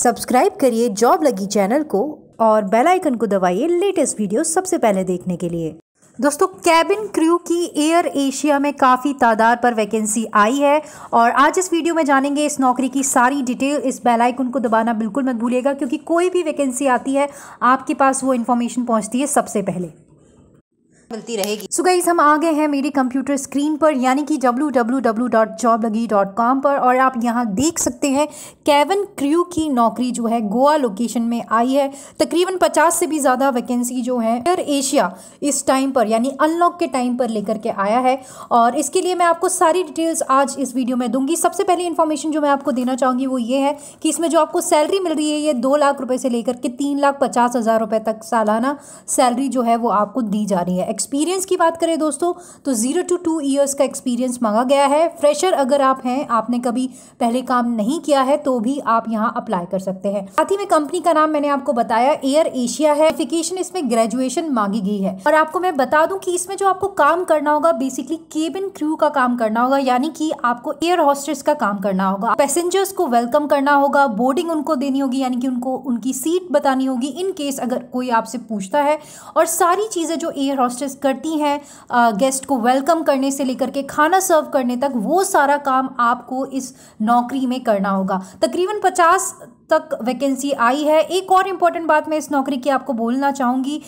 subscribe करिए job लगी channel को और बेल आइकन को दबाइए लेटेस्ट वीडियो सबसे पहले देखने के लिए दोस्तों कैबिन क्रू की एयर एशिया में काफ़ी तादाद पर वैकेंसी आई है और आज इस वीडियो में जानेंगे इस नौकरी की सारी डिटेल इस बेल आइकन को दबाना बिल्कुल मत भूलिएगा क्योंकि कोई भी वैकेंसी आती है आपके पास वो इन्फॉर्मेशन पहुंचती है सबसे पहले मिलती रहेगी सो so हम आ गए हैं मेरे कंप्यूटर स्क्रीन पर यानी कि www.joblagi.com पर और आप यहाँ देख सकते हैं कैवन क्रू की नौकरी जो है गोवा लोकेशन में आई है तकरीबन 50 से भी ज़्यादा वैकेंसी जो है एयर एशिया इस टाइम पर यानी अनलॉक के टाइम पर लेकर के आया है और इसके लिए मैं आपको सारी डिटेल्स आज इस वीडियो में दूंगी सबसे पहली इन्फॉर्मेशन जो मैं आपको देना चाहूँगी वो ये है कि इसमें जो आपको सैलरी मिल रही है ये दो लाख रुपये से लेकर के तीन लाख पचास हज़ार रुपये तक सालाना सैलरी जो है वो आपको दी जा रही है एक्सपीरियंस की बात करें दोस्तों तो ज़ीरो टू टू ईयर्स का एक्सपीरियंस मांगा गया है फ्रेशर अगर आप हैं आपने कभी पहले काम नहीं किया है तो भी आप यहाँ अप्लाई कर सकते हैं साथ ही में कंपनी का नाम मैंने आपको बताया एयर एशिया है एफिकेशन इसमें ग्रेजुएशन मांगी गई है और आपको मैं बता दूं कि इसमें जो आपको काम करना होगा बेसिकली केबिन क्रू का काम करना होगा यानी कि आपको एयर हॉस्टेस का काम करना होगा पैसेंजर्स को वेलकम करना होगा बोर्डिंग उनको देनी होगी यानी कि उनको उनकी सीट बतानी होगी इन केस अगर कोई आपसे पूछता है और सारी चीजें जो एयर हॉस्टेस सर्विस करती हैं गेस्ट को वेलकम करने से लेकर के खाना सर्व करने तक वो सारा काम आपको इस नौकरी में करना होगा तकरीबन पचास तक वैकेंसी आई है एक और इम्पॉर्टेंट बात मैं इस नौकरी की आपको बोलना चाहूँगी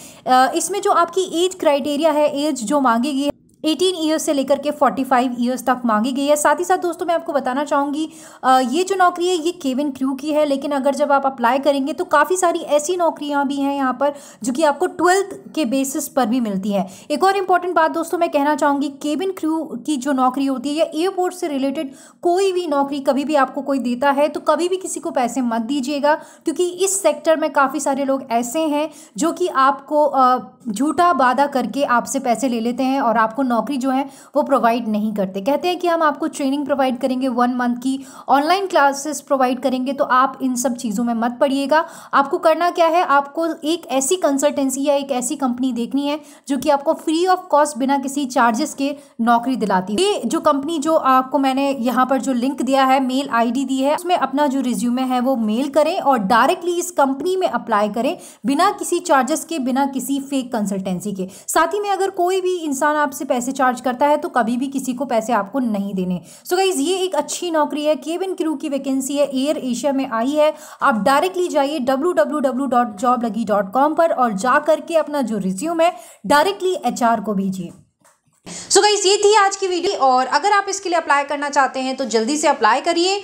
इसमें जो आपकी एज क्राइटेरिया है एज जो मांगेगी 18 ईयर्स से लेकर के 45 ईयर्स तक मांगी गई है साथ ही साथ दोस्तों मैं आपको बताना चाहूँगी ये जो नौकरी है ये केविन क्रू की है लेकिन अगर जब आप अप्लाई करेंगे तो काफ़ी सारी ऐसी नौकरियाँ भी हैं यहाँ पर जो कि आपको ट्वेल्थ के बेसिस पर भी मिलती है एक और इम्पॉर्टेंट बात दोस्तों मैं कहना चाहूँगी केविन क्रू की जो नौकरी होती है या एयरपोर्ट से रिलेटेड कोई भी नौकरी कभी भी आपको कोई देता है तो कभी भी किसी को पैसे मत दीजिएगा क्योंकि इस सेक्टर में काफ़ी सारे लोग ऐसे हैं जो कि आपको झूठा वादा करके आपसे पैसे ले लेते हैं और आपको नौकरी जो है वो प्रोवाइड नहीं करते कहते हैं कि हम आपको ट्रेनिंग प्रोवाइड करेंगे वन मंथ की ऑनलाइन क्लासेस प्रोवाइड करेंगे तो आप इन सब चीज़ों में मत पड़िएगा आपको करना क्या है आपको एक ऐसी कंसल्टेंसी या एक ऐसी कंपनी देखनी है जो कि आपको फ्री ऑफ कॉस्ट बिना किसी चार्जेस के नौकरी दिलाती है जो कंपनी जो आपको मैंने यहाँ पर जो लिंक दिया है मेल आई दी है उसमें अपना जो रिज्यूमे है वो मेल करें और डायरेक्टली इस कंपनी में अप्लाई करें बिना किसी चार्जेस के बिना किसी फेक कंसल्टेंसी के साथ ही में अगर कोई भी इंसान आपसे पैसे पैसे चार्ज करता है तो कभी भी किसी को पैसे आपको नहीं देने सो गाइज़ ये एक अच्छी नौकरी है केविन क्रू की वैकेंसी है एयर एशिया में आई है आप डायरेक्टली जाइए डब्ल्यू पर और जा करके अपना जो रिज्यूम है डायरेक्टली एच को भेजिए सो so गाइज ये थी आज की वीडियो और अगर आप इसके लिए अप्लाई करना चाहते हैं तो जल्दी से अप्लाई करिए